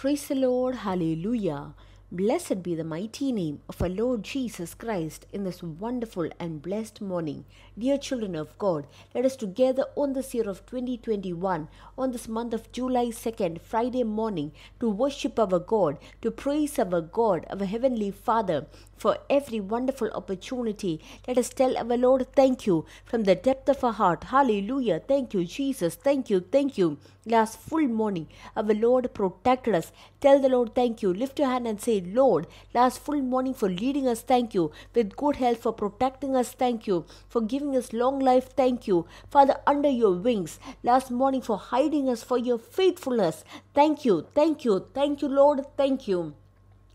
Praise the Lord, hallelujah. Blessed be the mighty name of our Lord Jesus Christ in this wonderful and blessed morning. Dear children of God, let us together on this year of 2021, on this month of July 2nd, Friday morning, to worship our God, to praise our God, our Heavenly Father, for every wonderful opportunity. Let us tell our Lord, thank you from the depth of our heart. Hallelujah. Thank you, Jesus. Thank you. Thank you. Last full morning, our Lord protected us. Tell the Lord, thank you. Lift your hand and say, Lord, last full morning for leading us, thank you. With good health, for protecting us, thank you. For giving us long life, thank you. Father, under your wings, last morning for hiding us, for your faithfulness, thank you. Thank you. Thank you, Lord. Thank you.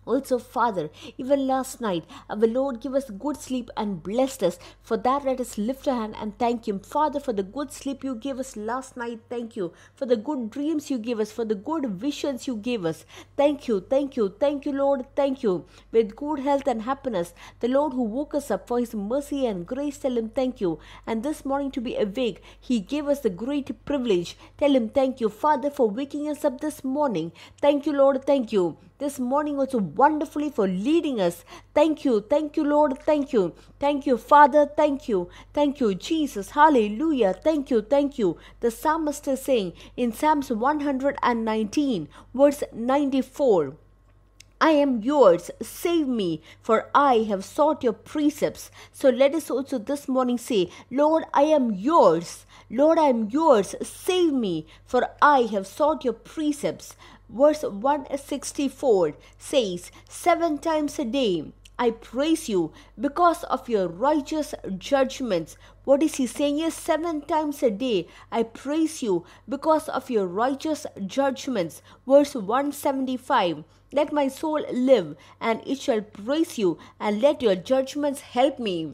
Also, Father, even last night, our Lord gave us good sleep and blessed us. For that, let us lift a hand and thank Him. Father, for the good sleep you gave us last night, thank you. For the good dreams you gave us, for the good visions you gave us, thank you, thank you, thank you, Lord, thank you. With good health and happiness, the Lord who woke us up for His mercy and grace, tell Him thank you. And this morning, to be awake, He gave us the great privilege. Tell Him thank you, Father, for waking us up this morning. Thank you, Lord, thank you. This morning also wonderfully for leading us. Thank you. Thank you, Lord. Thank you. Thank you, Father. Thank you. Thank you, Jesus. Hallelujah. Thank you. Thank you. The psalmist is saying in Psalms 119, verse 94. I am yours. Save me, for I have sought your precepts. So let us also this morning say, Lord, I am yours. Lord, I am yours. Save me, for I have sought your precepts verse 164 says, Seven times a day I praise you because of your righteous judgments. What is he saying Yes, Seven times a day I praise you because of your righteous judgments. Verse 175. Let my soul live, and it shall praise you, and let your judgments help me.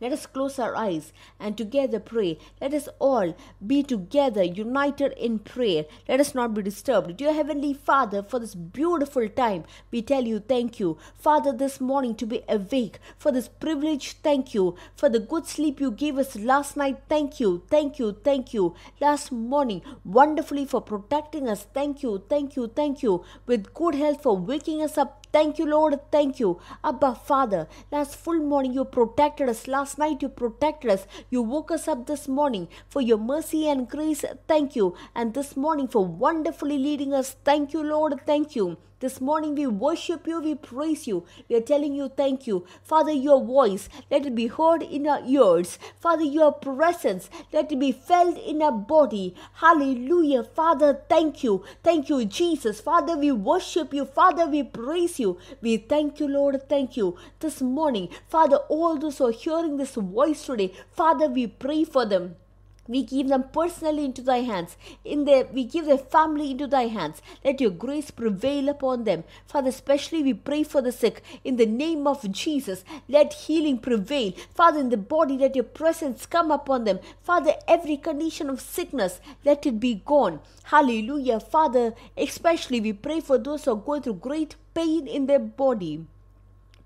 Let us close our eyes and together pray. Let us all be together, united in prayer. Let us not be disturbed. Dear Heavenly Father, for this beautiful time, we tell you thank you. Father, this morning to be awake, for this privilege, thank you. For the good sleep you gave us last night, thank you, thank you, thank you. Last morning, wonderfully for protecting us, thank you, thank you, thank you. With good health for waking us up, Thank you, Lord. Thank you. Abba, Father, last full morning you protected us. Last night you protected us. You woke us up this morning for your mercy and grace. Thank you. And this morning for wonderfully leading us. Thank you, Lord. Thank you. This morning we worship you, we praise you, we are telling you thank you. Father, your voice, let it be heard in our ears. Father, your presence, let it be felt in our body. Hallelujah. Father, thank you. Thank you, Jesus. Father, we worship you. Father, we praise you. We thank you, Lord. Thank you. This morning, Father, all those who are hearing this voice today, Father, we pray for them. We give them personally into thy hands. In their we give their family into thy hands. Let your grace prevail upon them. Father, especially we pray for the sick. In the name of Jesus, let healing prevail. Father, in the body, let your presence come upon them. Father, every condition of sickness, let it be gone. Hallelujah. Father, especially we pray for those who are going through great pain in their body.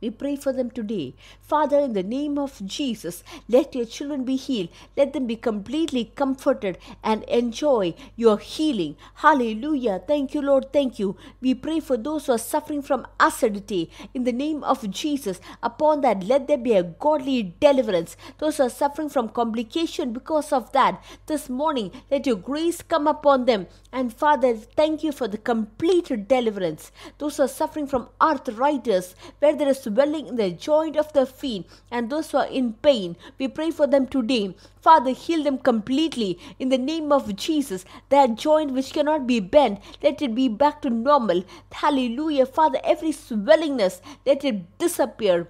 We pray for them today. Father, in the name of Jesus, let your children be healed. Let them be completely comforted and enjoy your healing. Hallelujah. Thank you, Lord. Thank you. We pray for those who are suffering from acidity in the name of Jesus. Upon that, let there be a godly deliverance. Those who are suffering from complication because of that, this morning, let your grace come upon them. And Father, thank you for the complete deliverance. Those who are suffering from arthritis, where there is swelling in the joint of the feet and those who are in pain. We pray for them today. Father, heal them completely in the name of Jesus. That joint which cannot be bent, let it be back to normal. Hallelujah. Father, every swellingness, let it disappear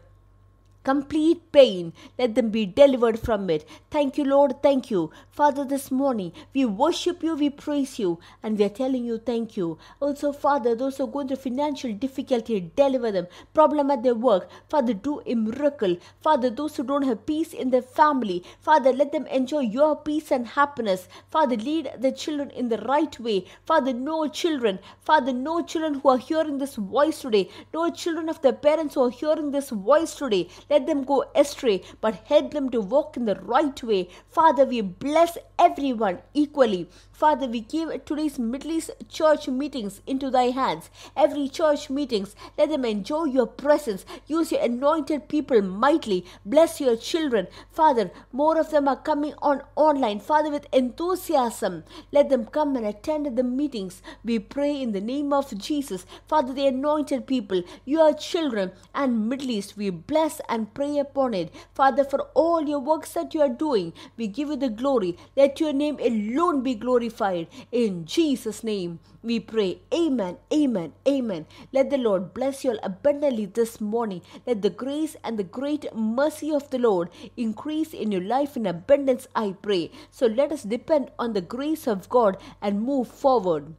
complete pain. Let them be delivered from it. Thank you, Lord. Thank you. Father, this morning we worship you, we praise you, and we are telling you thank you. Also, Father, those who are going through financial difficulty, deliver them. Problem at their work, Father, do a miracle. Father, those who don't have peace in their family, Father, let them enjoy your peace and happiness. Father, lead the children in the right way. Father, no children, Father, no children who are hearing this voice today, no children of their parents who are hearing this voice today. Let let them go astray, but help them to walk in the right way. Father, we bless everyone equally. Father, we give today's Middle East church meetings into thy hands. Every church meetings, let them enjoy your presence. Use your anointed people mightily. Bless your children. Father, more of them are coming on online. Father, with enthusiasm, let them come and attend the meetings. We pray in the name of Jesus. Father, the anointed people, your children, and Middle East, we bless and and pray upon it. Father, for all your works that you are doing, we give you the glory. Let your name alone be glorified. In Jesus' name we pray. Amen, amen, amen. Let the Lord bless you all abundantly this morning. Let the grace and the great mercy of the Lord increase in your life in abundance, I pray. So let us depend on the grace of God and move forward.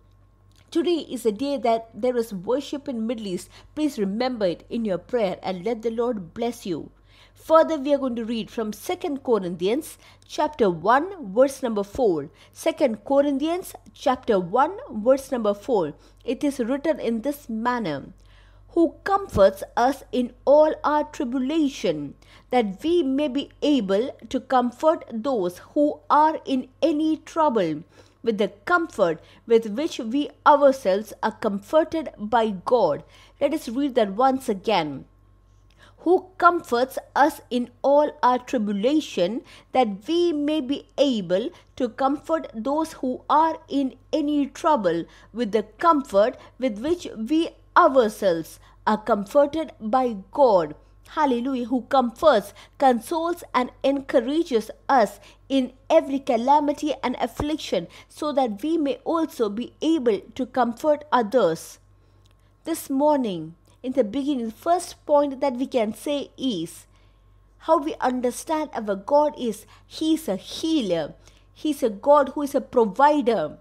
Today is a day that there is worship in Middle East. Please remember it in your prayer and let the Lord bless you. Further, we are going to read from 2 Corinthians chapter 1 verse number 4. 2 Corinthians chapter 1 verse number 4. It is written in this manner who comforts us in all our tribulation, that we may be able to comfort those who are in any trouble with the comfort with which we ourselves are comforted by God. Let us read that once again. Who comforts us in all our tribulation, that we may be able to comfort those who are in any trouble with the comfort with which we ourselves are comforted by God. Hallelujah, who comforts, consoles, and encourages us in every calamity and affliction, so that we may also be able to comfort others. This morning, in the beginning, the first point that we can say is how we understand our God is He is a healer, He is a God who is a provider.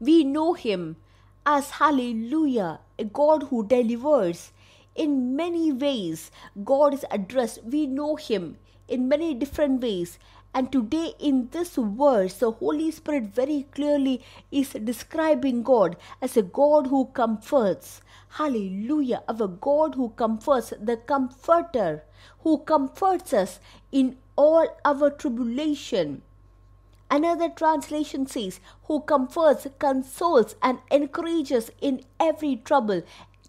We know Him as Hallelujah, a God who delivers. In many ways, God is addressed. We know Him in many different ways and today, in this verse, the Holy Spirit very clearly is describing God as a God who comforts. Hallelujah! Of a God who comforts, the Comforter, who comforts us in all our tribulation. Another translation says, Who comforts, consoles, and encourages in every trouble,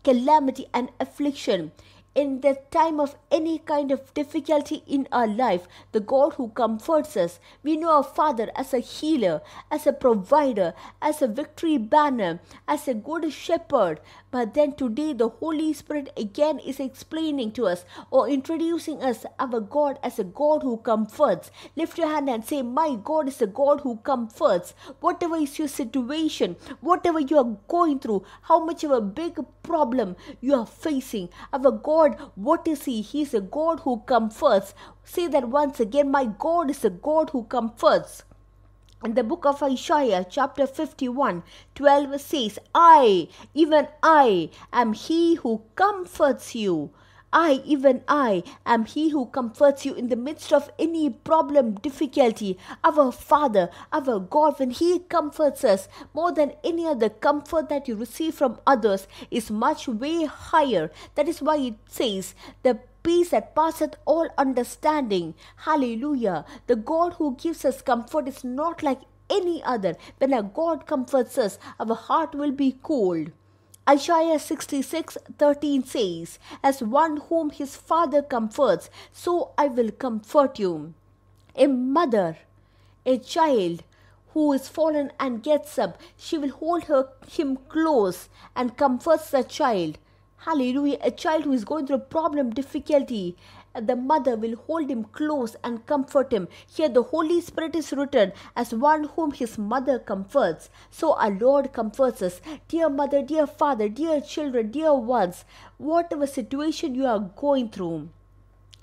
calamity, and affliction in the time of any kind of difficulty in our life, the God who comforts us. We know our Father as a healer, as a provider, as a victory banner, as a good shepherd. But then today, the Holy Spirit again is explaining to us or introducing us our God as a God who comforts. Lift your hand and say, My God is a God who comforts. Whatever is your situation, whatever you are going through, how much of a big problem you are facing. Our God, what is He? He is a God who comforts. Say that once again My God is a God who comforts. In the book of Isaiah, chapter 51, 12 says, I, even I, am He who comforts you. I, even I, am he who comforts you in the midst of any problem, difficulty. Our Father, our God, when He comforts us, more than any other comfort that you receive from others, is much way higher. That is why it says, the peace that passeth all understanding. Hallelujah. The God who gives us comfort is not like any other. When our God comforts us, our heart will be cold. Isaiah 66 13 says, As one whom his father comforts, so I will comfort you. A mother, a child, who is fallen and gets up, she will hold her, him close and comforts the child. Hallelujah. A child who is going through a problem, difficulty, the mother will hold him close and comfort him. Here the Holy Spirit is written as one whom his mother comforts. So our Lord comforts us. Dear mother, dear father, dear children, dear ones, whatever situation you are going through,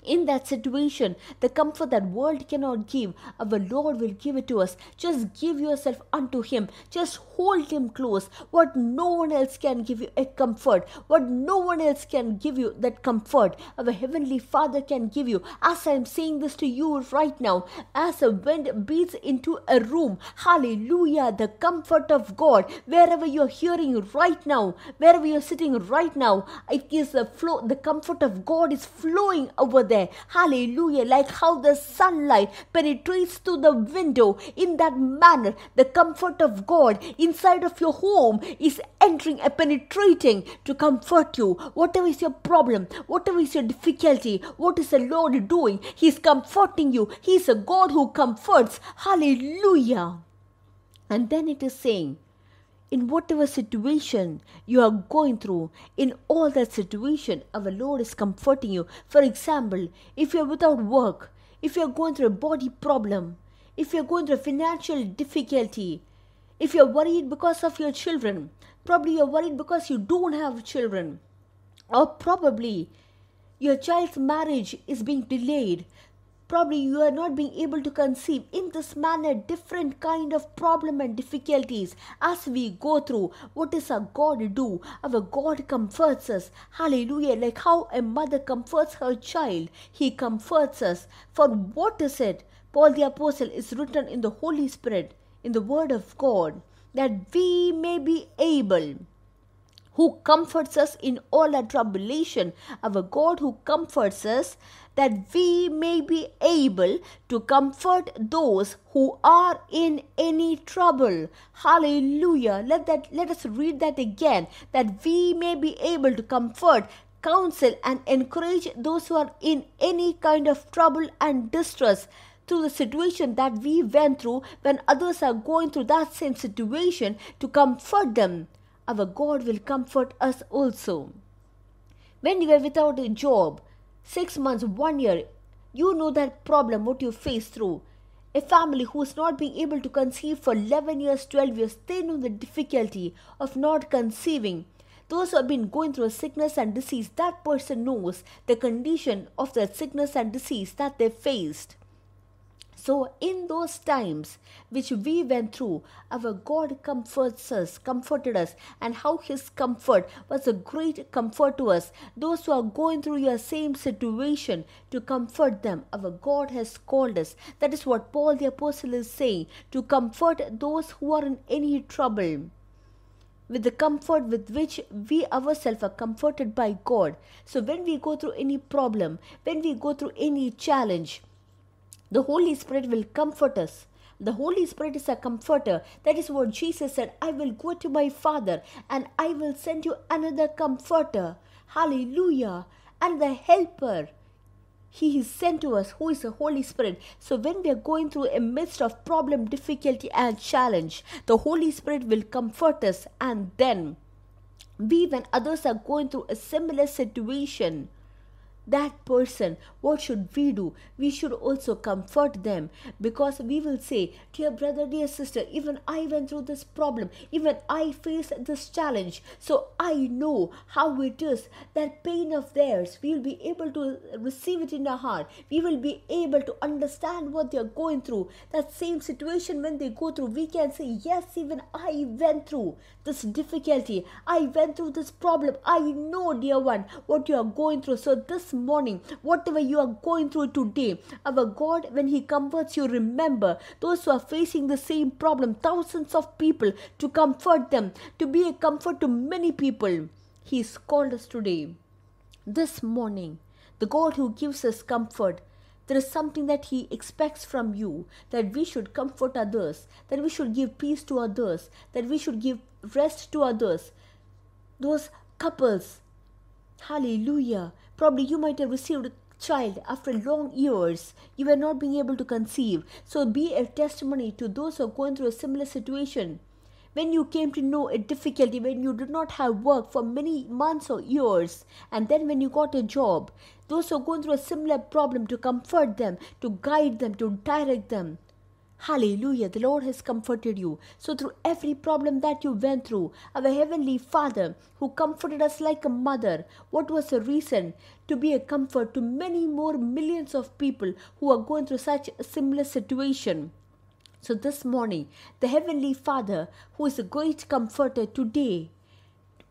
in that situation, the comfort that world cannot give, our Lord will give it to us. Just give yourself unto Him. Just hold Him close. What no one else can give you a comfort. What no one else can give you that comfort. Our Heavenly Father can give you. As I am saying this to you right now, as a wind beats into a room, hallelujah, the comfort of God, wherever you're hearing right now, wherever you're sitting right now, it is the flow, the comfort of God is flowing over there there. Hallelujah. Like how the sunlight penetrates through the window. In that manner, the comfort of God inside of your home is entering and penetrating to comfort you. Whatever is your problem, whatever is your difficulty, what is the Lord doing? He is comforting you. He is a God who comforts. Hallelujah. And then it is saying, in whatever situation you are going through, in all that situation, our Lord is comforting you. For example, if you are without work, if you are going through a body problem, if you are going through a financial difficulty, if you are worried because of your children, probably you are worried because you don't have children, or probably your child's marriage is being delayed, probably you are not being able to conceive in this manner different kind of problem and difficulties as we go through what does our god do our god comforts us hallelujah like how a mother comforts her child he comforts us for what is it paul the apostle is written in the holy spirit in the word of god that we may be able who comforts us in all our tribulation, our God who comforts us, that we may be able to comfort those who are in any trouble. Hallelujah. Let that let us read that again. That we may be able to comfort counsel and encourage those who are in any kind of trouble and distress through the situation that we went through when others are going through that same situation to comfort them our God will comfort us also. When you are without a job, six months, one year, you know that problem what you face through. A family who is not being able to conceive for 11 years, 12 years, they know the difficulty of not conceiving. Those who have been going through sickness and disease, that person knows the condition of the sickness and disease that they faced. So, in those times which we went through, our God comforts us, comforted us, and how His comfort was a great comfort to us. Those who are going through your same situation, to comfort them, our God has called us. That is what Paul the Apostle is saying to comfort those who are in any trouble with the comfort with which we ourselves are comforted by God. So, when we go through any problem, when we go through any challenge, the Holy Spirit will comfort us. The Holy Spirit is a comforter. That is what Jesus said I will go to my Father and I will send you another comforter. Hallelujah. And the helper. He is sent to us, who is the Holy Spirit. So when we are going through a midst of problem, difficulty, and challenge, the Holy Spirit will comfort us. And then, we, when others are going through a similar situation, that person, what should we do? We should also comfort them because we will say, Dear brother, dear sister, even I went through this problem, even I faced this challenge, so I know how it is. That pain of theirs, we will be able to receive it in our heart. We will be able to understand what they are going through. That same situation when they go through, we can say, Yes, even I went through this difficulty, I went through this problem. I know, dear one, what you are going through. So this morning, whatever you are going through today, our God, when He comforts you, remember those who are facing the same problem, thousands of people, to comfort them, to be a comfort to many people. He has called us today. This morning, the God who gives us comfort, there is something that He expects from you that we should comfort others, that we should give peace to others, that we should give rest to others. Those couples, hallelujah, Probably you might have received a child after long years you were not being able to conceive. So be a testimony to those who are going through a similar situation. When you came to know a difficulty, when you did not have work for many months or years, and then when you got a job, those who are going through a similar problem to comfort them, to guide them, to direct them. Hallelujah. The Lord has comforted you. So, through every problem that you went through, our Heavenly Father, who comforted us like a mother, what was the reason? To be a comfort to many more millions of people who are going through such a similar situation. So, this morning, the Heavenly Father, who is a great comforter today,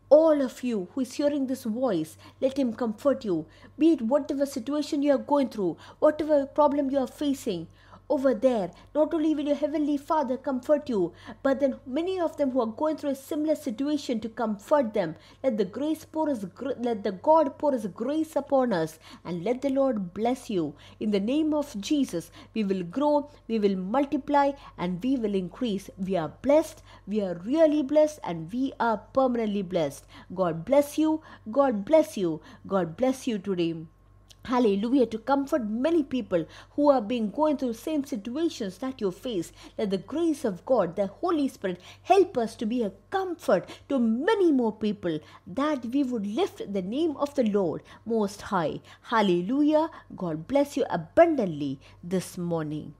all of you who is hearing this voice, let Him comfort you. Be it whatever situation you are going through, whatever problem you are facing, over there. Not only will your Heavenly Father comfort you, but then many of them who are going through a similar situation to comfort them. Let the grace pour us, let the God pour His grace upon us and let the Lord bless you. In the name of Jesus, we will grow, we will multiply, and we will increase. We are blessed, we are really blessed, and we are permanently blessed. God bless you, God bless you, God bless you today. Hallelujah, to comfort many people who are being going through the same situations that you face. Let the grace of God, the Holy Spirit, help us to be a comfort to many more people that we would lift the name of the Lord Most High. Hallelujah. God bless you abundantly this morning.